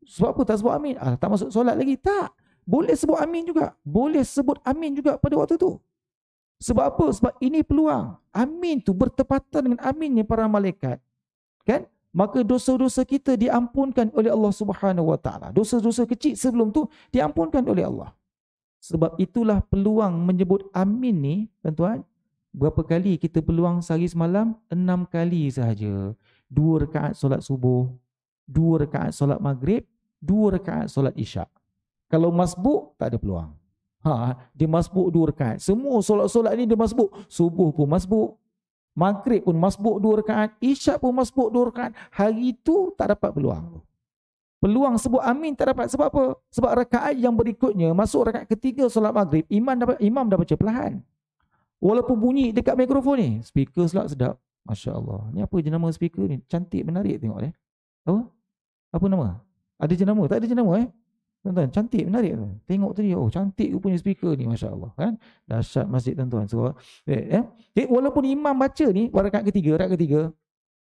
Sebab apa tak sebut amin? Ah, tak masuk solat lagi. Tak. Boleh sebut amin juga. Boleh sebut amin juga pada waktu tu. Sebab apa? Sebab ini peluang. Amin tu bertepatan dengan aminnya para malaikat. Kan? Maka dosa-dosa kita diampunkan oleh Allah Subhanahu Wa Taala. Dosa-dosa kecil sebelum tu diampunkan oleh Allah. Sebab itulah peluang menyebut amin ni, tuan-tuan, Berapa kali kita peluang sehari semalam? Enam kali sahaja. Dua rekaat solat subuh, dua rekaat solat maghrib, dua rekaat solat isyak. Kalau masbuk, tak ada peluang. Ha, dia masbuk dua rekaat. Semua solat-solat ni dia masbuk. Subuh pun masbuk. Maghrib pun masbuk dua rekaat. Isyak pun masbuk dua rekaat. Hari tu tak dapat peluang. Peluang sebut amin tak dapat sebab apa? Sebab rekaat yang berikutnya, masuk rekaat ketiga solat maghrib, imam dapat, imam dapat baca perlahan. Walaupun bunyi dekat mikrofon ni, speaker selak sedap. Masya Allah. Ni apa jenama speaker ni? Cantik menarik tengok eh. Apa? Apa nama? Ada jenama? Tak ada jenama eh. Tuan-tuan, cantik menarik. Tengok tadi, oh cantik punya speaker ni Masya Allah. Kan? Dahsyat masjid tuan-tuan. So, eh, eh? eh, walaupun imam baca ni, warakat ketiga, warakat ketiga.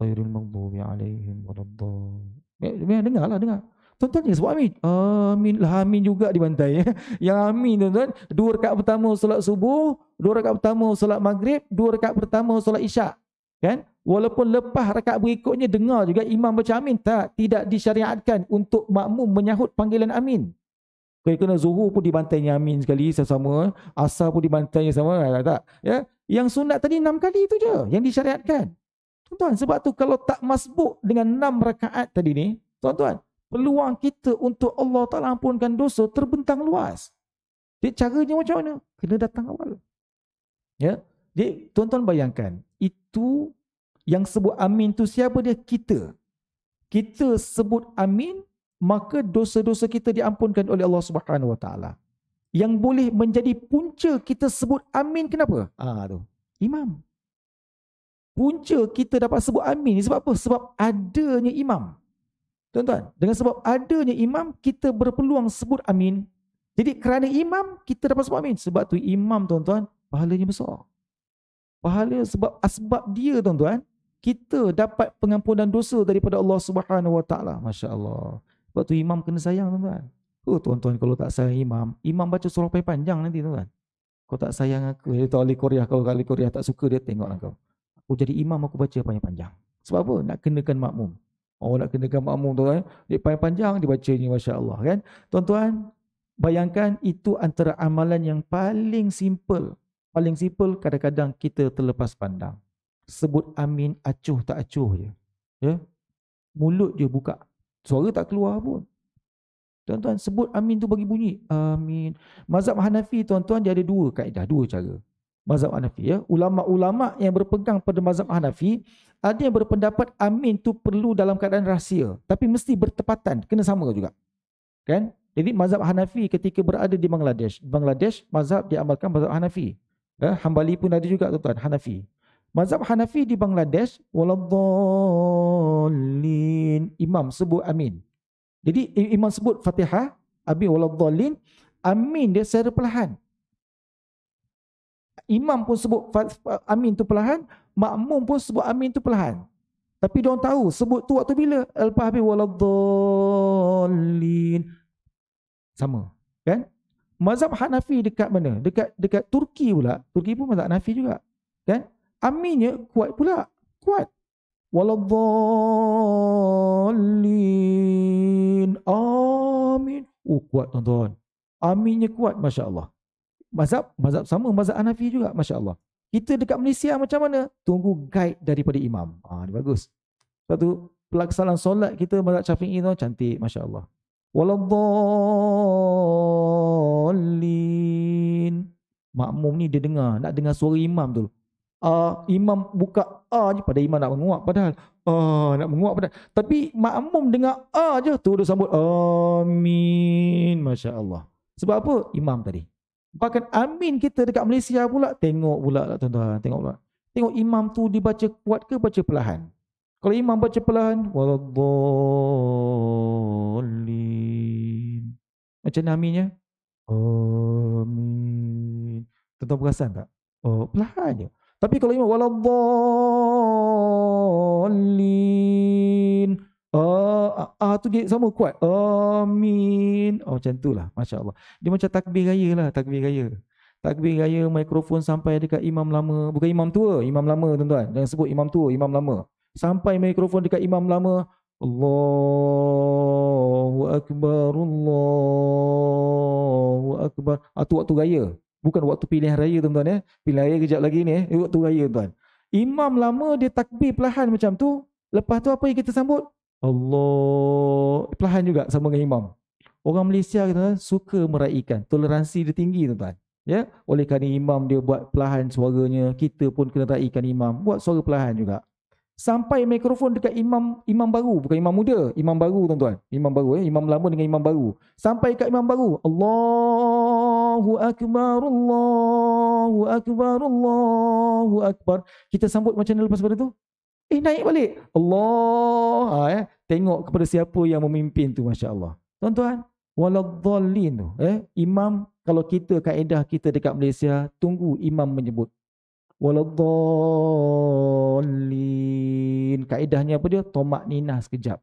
Ayurin mangbubi alaihim waradda. Eh, eh, dengar lah, dengar. Tuan-tuan yang sebut amin. Amin. Lah amin juga dibantai. Eh. yang amin tuan-tuan. Dua rekat pertama solat subuh. Dua rekat pertama solat maghrib. Dua rekat pertama solat isyak. Kan? Walaupun lepas rekat berikutnya dengar juga imam baca amin. Tak. Tidak disyariatkan untuk makmum menyahut panggilan amin. Kau kena zuhur pun dibantai amin sekali sama-sama. Eh. Asar pun dibantai sama. Eh, tak, tak. Ya? Yang sunat tadi enam kali itu je. Yang disyariatkan. Tuan-tuan, sebab tu kalau tak masbuk dengan enam rakaat tadi ni, tuan-tuan, peluang kita untuk Allah Ta'ala ampunkan dosa terbentang luas. Jadi caranya macam mana? Kena datang awal. Ya? Jadi tuan-tuan bayangkan, itu yang sebut amin tu siapa dia? Kita. Kita sebut amin, maka dosa-dosa kita diampunkan oleh Allah Subhanahu Wa Ta'ala. Yang boleh menjadi punca kita sebut amin kenapa? Ah tu. Imam. Punca kita dapat sebut amin ni sebab apa? Sebab adanya imam. Tuan-tuan, dengan sebab adanya imam, kita berpeluang sebut amin. Jadi kerana imam, kita dapat sebut amin. Sebab tu imam, tuan-tuan, pahalanya besar. Pahala sebab asbab dia, tuan-tuan, kita dapat pengampunan dosa daripada Allah Subhanahu Wa Taala. Masya Allah. Sebab tu imam kena sayang, tuan-tuan. Oh, tuan-tuan, kalau tak sayang imam, imam baca surah panjang nanti, tuan-tuan. Kau tak sayang aku. Dia tahu Ali Korea. Kau Ali Korea tak suka dia, tengoklah kau. Aku jadi imam, aku baca apa yang panjang Sebab apa? Nak kenakan makmum. Orang oh, nak kenakan makmum tuan. Eh? Dia panjang-panjang dia baca ni masya-Allah kan. Tuan-tuan, bayangkan itu antara amalan yang paling simple. Paling simple kadang-kadang kita terlepas pandang. Sebut amin acuh tak acuh je. Ya. Mulut je buka. Suara tak keluar pun. Tuan-tuan sebut amin tu bagi bunyi. Amin. Mazhab Hanafi tuan-tuan dia ada dua kaedah, dua cara mazhab Hanafi ya. Ulama-ulama yang berpegang pada mazhab Hanafi ada yang berpendapat amin tu perlu dalam keadaan rahsia tapi mesti bertepatan kena sama juga. Kan? Jadi mazhab Hanafi ketika berada di Bangladesh, Bangladesh mazhab diamalkan mazhab Hanafi. Ya, Hambali pun ada juga tuan, Hanafi. Mazhab Hanafi di Bangladesh waladhdallin imam sebut amin. Jadi imam sebut Fatihah, abi waladhdallin amin dia secara perlahan imam pun sebut amin tu perlahan, makmum pun sebut amin tu perlahan. Tapi dia tahu sebut tu waktu bila? Lepas habis waladhallin. Sama. Kan? Mazhab Hanafi dekat mana? Dekat dekat Turki pula. Turki pun mazhab Hanafi juga. Kan? Aminnya kuat pula. Kuat. Waladhallin. Amin. Oh kuat tuan-tuan. Aminnya kuat. Masya Allah mazhab mazhab sama mazhab Hanafi juga masya-Allah. Kita dekat Malaysia macam mana? Tunggu guide daripada imam. Ah ha, bagus. Sebab tu pelaksanaan solat kita mazhab Syafi'i tu cantik masya-Allah. Waladdallin. Makmum ni dia dengar, nak dengar suara imam tu. Ah uh, imam buka a uh, je pada imam nak menguap padahal uh, nak menguap padahal tapi makmum dengar a uh, je tu dia sambut amin masya-Allah. Sebab apa? Imam tadi. Bahkan amin kita dekat Malaysia pula, tengok pula lah tuan-tuan, tengok pula. Tengok imam tu dibaca kuat ke baca perlahan? Kalau imam baca perlahan, waladhalin. Macam mana aminnya? Amin. Tuan-tuan perasan tak? Oh, perlahan je. Tapi kalau imam, waladhalin. Uh, ah, tu dia sama kuat. Amin. Oh, macam tu lah. Masya Allah. Dia macam takbir gaya lah. Takbir gaya. Takbir gaya. mikrofon sampai dekat imam lama. Bukan imam tua. Imam lama tuan-tuan. Jangan sebut imam tua. Imam lama. Sampai mikrofon dekat imam lama. Allahu Akbar. Allahu Akbar. Ah, tu waktu gaya. Bukan waktu pilihan raya tuan-tuan. Eh. Pilihan raya kejap lagi ni. Eh. Waktu raya tuan. Imam lama dia takbir perlahan macam tu. Lepas tu apa yang kita sambut? Allah perlahan juga sama dengan imam orang Malaysia kita suka meraihkan toleransi dia tinggi tuan-tuan ya oleh kerana imam dia buat perlahan suaranya kita pun kena raihkan imam buat suara perlahan juga sampai mikrofon dekat imam imam baru bukan imam muda imam baru tuan-tuan imam baru ya imam lama dengan imam baru sampai dekat imam baru Allahu akbar Allahu akbar Allahu akbar kita sambut macam mana lepas pada tu Eh naik balik. Allah ha, eh tengok kepada siapa yang memimpin tu masya-Allah. Tuan-tuan, waladhdallin tu eh imam kalau kita kaedah kita dekat Malaysia tunggu imam menyebut waladhdallin. Kaedahnya apa dia? Tomak ninah sekejap.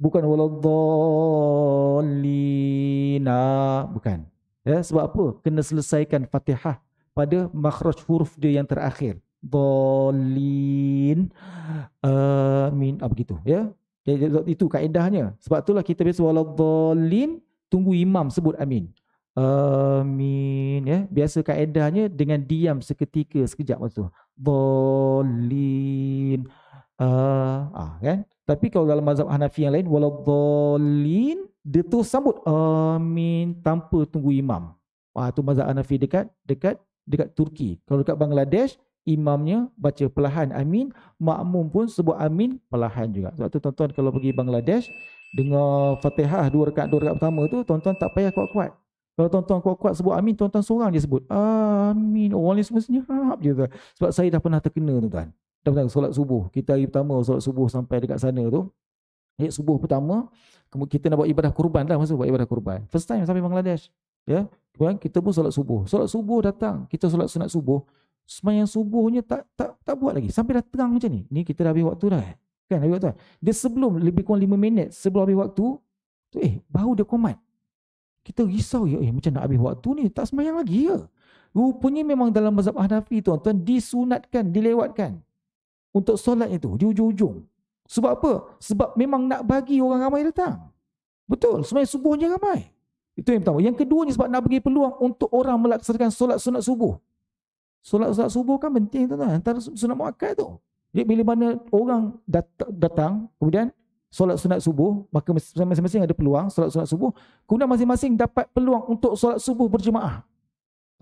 Bukan waladhdallina, ah, bukan. Ya, sebab apa? Kena selesaikan Fatihah pada makhraj huruf dia yang terakhir dhalin amin apa gitu ya itu kaedahnya sebab itulah kita biasa waladhalin tunggu imam sebut amin amin ya biasa kaedahnya dengan diam seketika sekejap waktu dhalin uh, ah, ah kan tapi kalau dalam mazhab Hanafi yang lain waladhalin dia terus sambut amin tanpa tunggu imam ah tu mazhab Hanafi dekat dekat dekat Turki kalau dekat Bangladesh imamnya baca perlahan amin, makmum pun sebut amin perlahan juga. Sebab tu tuan-tuan kalau pergi Bangladesh, dengar fatihah dua rekat dua rekat pertama tu, tuan-tuan tak payah kuat-kuat. Kalau tuan-tuan kuat-kuat sebut amin, tuan-tuan seorang je sebut. Amin. Orang lain semua senyap je tuan. Sebab saya dah pernah terkena tuan-tuan. Dah pernah solat subuh. Kita hari pertama solat subuh sampai dekat sana tu. Ayat subuh pertama, kita nak buat ibadah kurban lah. Maksudnya buat ibadah kurban. First time sampai Bangladesh. Ya. Kita pun solat subuh. Solat subuh datang. Kita solat sunat subuh. Semayang subuhnya tak tak tak buat lagi. Sampai dah terang macam ni. Ni kita dah habis waktu dah. Eh. Kan habis waktu dah. Dia sebelum lebih kurang lima minit sebelum habis waktu tu eh baru dia komat. Kita risau ya eh macam nak habis waktu ni tak semayang lagi ke? Ya? Rupanya memang dalam mazhab Hanafi tuan-tuan disunatkan, dilewatkan untuk solat itu di ujung-ujung. Sebab apa? Sebab memang nak bagi orang ramai datang. Betul, semayang subuhnya ramai. Itu yang pertama. Yang kedua ni sebab nak bagi peluang untuk orang melaksanakan solat sunat subuh solat-solat subuh kan penting tu tuan Antara sunat muakkad tu. Jadi bila mana orang dat- datang, kemudian solat sunat subuh, maka masing-masing ada peluang solat sunat subuh. Kemudian masing-masing dapat peluang untuk solat subuh berjemaah.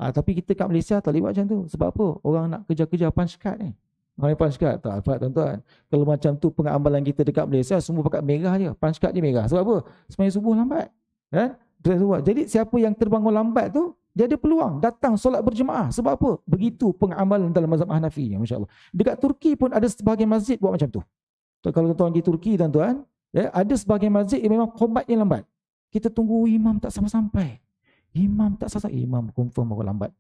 Ha, tapi kita kat Malaysia tak boleh buat macam tu. Sebab apa? Orang nak kerja-kerja punch card ni. Mana punch card? Tak dapat tuan-tuan. Kalau macam tu pengamalan kita dekat Malaysia, semua pakai merah je. Punch card je merah. Sebab apa? Sebenarnya subuh lambat. Kan? Eh? Jadi siapa yang terbangun lambat tu, dia ada peluang datang solat berjemaah. Sebab apa? Begitu pengamalan dalam mazhab Hanafi. Ya, Masya Allah. Dekat Turki pun ada sebahagian masjid buat macam tu. kalau tuan-tuan pergi Turki, tuan-tuan, ya, ada sebahagian masjid yang memang kombatnya lambat. Kita tunggu imam tak sampai-sampai. Imam tak sampai. Imam confirm bakal lambat.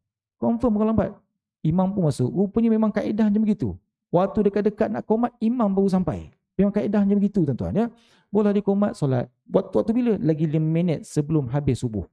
Confirm bakal lambat. Imam pun masuk. Rupanya memang kaedah macam begitu. Waktu dekat-dekat nak komat, imam baru sampai. Memang kaedah macam begitu, tuan-tuan. Ya. Boleh dikomat solat. Buat waktu bila? Lagi lima minit sebelum habis subuh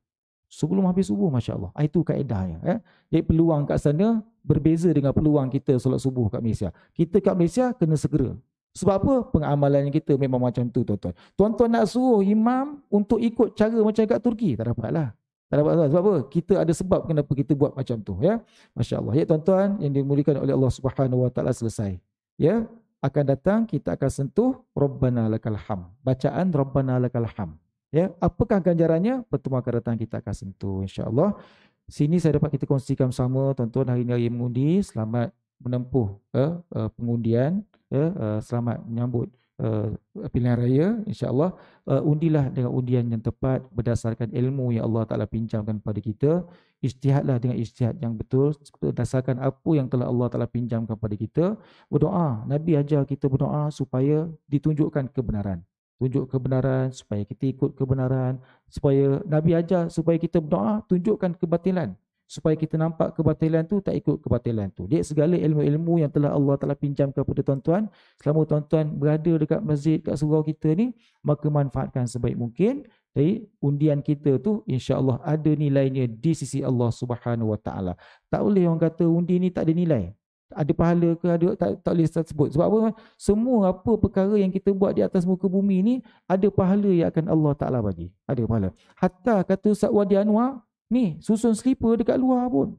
sebelum habis subuh masya Allah. Ah, itu kaedahnya. Ya. Jadi peluang kat sana berbeza dengan peluang kita solat subuh kat Malaysia. Kita kat Malaysia kena segera. Sebab apa? Pengamalan kita memang macam tu tuan-tuan. Tuan-tuan nak suruh imam untuk ikut cara macam kat Turki. Tak dapat lah. Tak dapat lah. Sebab apa? Kita ada sebab kenapa kita buat macam tu. Ya? Masya Allah. Ya tuan-tuan yang dimulikan oleh Allah Subhanahu Wa Taala selesai. Ya? Akan datang kita akan sentuh Rabbana Lakal Ham. Bacaan Rabbana Lakal Ham. Ya, apakah ganjarannya? Pertemuan akan datang kita akan sentuh insya-Allah. Sini saya dapat kita kongsikan sama tuan-tuan hari ini hari mengundi, selamat menempuh ya, eh, pengundian, ya, eh, selamat menyambut eh, pilihan raya insya-Allah. Eh, undilah dengan undian yang tepat berdasarkan ilmu yang Allah Taala pinjamkan kepada kita. Ijtihadlah dengan ijtihad yang betul berdasarkan apa yang telah Allah Taala pinjamkan kepada kita. Berdoa, Nabi ajar kita berdoa supaya ditunjukkan kebenaran tunjuk kebenaran supaya kita ikut kebenaran supaya nabi ajar supaya kita berdoa tunjukkan kebatilan supaya kita nampak kebatilan tu tak ikut kebatilan tu dia segala ilmu-ilmu yang telah Allah telah pinjam kepada tuan-tuan selama tuan-tuan berada dekat masjid dekat surau kita ni maka manfaatkan sebaik mungkin jadi undian kita tu insya-Allah ada nilainya di sisi Allah Subhanahu Wa Taala tak boleh orang kata undi ni tak ada nilai ada pahala ke ada tak, tak boleh sebut sebab apa semua apa perkara yang kita buat di atas muka bumi ni ada pahala yang akan Allah Taala bagi ada pahala hatta kata Ustaz Anwar ni susun slipper dekat luar pun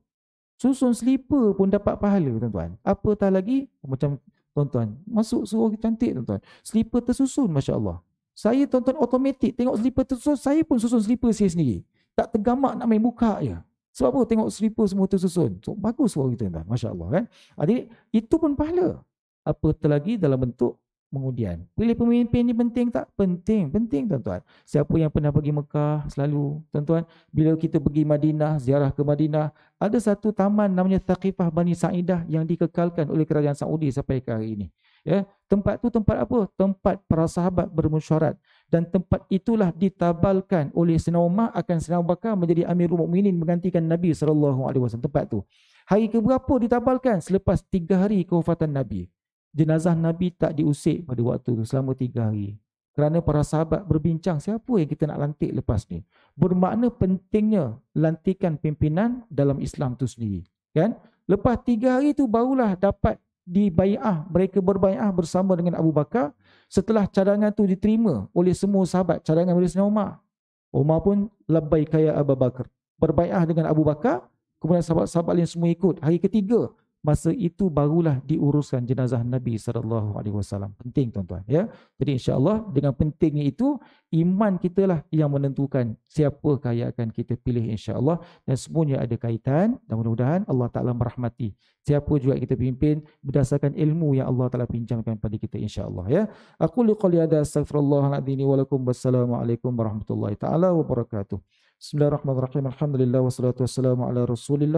susun slipper pun dapat pahala tuan-tuan apatah lagi macam tuan-tuan masuk suruh cantik tuan-tuan slipper tersusun masya-Allah saya tuan-tuan automatik tengok slipper tersusun saya pun susun slipper saya sendiri tak tergamak nak main buka je ya. Sebab apa? Tengok sleeper semua tersusun. So, bagus suara kita. Entah. Masya Allah kan? Jadi, itu pun pahala. Apa terlagi dalam bentuk mengundian. Pilih pemimpin ni penting tak? Penting. Penting tuan-tuan. Siapa yang pernah pergi Mekah selalu, tuan-tuan. Bila kita pergi Madinah, ziarah ke Madinah, ada satu taman namanya Taqifah Bani Sa'idah yang dikekalkan oleh kerajaan Saudi sampai ke hari ini. Ya, tempat tu tempat apa? Tempat para sahabat bermusyarat dan tempat itulah ditabalkan oleh Sayyidina Umar akan Sayyidina Bakar menjadi Amirul Mukminin menggantikan Nabi sallallahu alaihi wasallam tempat tu. Hari ke berapa ditabalkan selepas tiga hari kewafatan Nabi. Jenazah Nabi tak diusik pada waktu tu selama tiga hari. Kerana para sahabat berbincang siapa yang kita nak lantik lepas ni. Bermakna pentingnya lantikan pimpinan dalam Islam tu sendiri. Kan? Lepas tiga hari itu barulah dapat dibai'ah. Mereka berbai'ah bersama dengan Abu Bakar Setelah cadangan tu diterima oleh semua sahabat, cadangan oleh Sayyidina Umar. Umar pun labbaik ya Abu Bakar. berbaikah dengan Abu Bakar, kemudian sahabat-sahabat lain semua ikut. Hari ketiga, masa itu barulah diuruskan jenazah Nabi sallallahu alaihi wasallam. Penting tuan-tuan ya. Jadi insya-Allah dengan pentingnya itu iman kita lah yang menentukan siapa kaya akan kita pilih insya-Allah dan semuanya ada kaitan dan mudah-mudahan Allah Taala merahmati siapa juga kita pimpin berdasarkan ilmu yang Allah Taala pinjamkan pada kita insya-Allah ya. Aku liqali ada astagfirullah alazini wa lakum wassalamualaikum warahmatullahi taala wabarakatuh. Bismillahirrahmanirrahim. الله الرحمن الرحيم الحمد لله والصلاه والسلام على رسول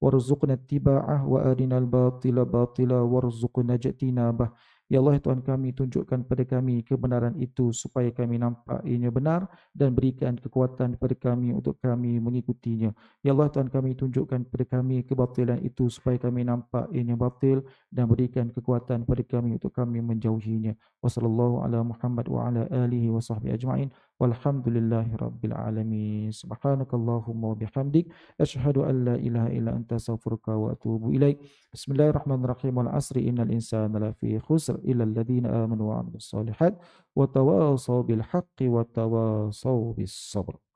warzuqna ittiba'ah wa arinal batila batila warzuqna jatinabah Ya Allah ya Tuhan kami tunjukkan pada kami kebenaran itu supaya kami nampak ianya benar dan berikan kekuatan kepada kami untuk kami mengikutinya. Ya Allah Tuhan kami tunjukkan pada kami kebatilan itu supaya kami nampak ianya batil dan berikan kekuatan kepada kami untuk kami menjauhinya. Wassallallahu ala Muhammad wa ala alihi wa ajma'in. والحمد لله رب العالمين سبحانك اللهم وبحمدك أشهد أن لا إله إلا أنت أستغفرك وأتوب إليك بسم الله الرحمن الرحيم والعصر إن الإنسان لفي خسر إلا الذين آمنوا وعملوا الصالحات وتواصوا بالحق وتواصوا بالصبر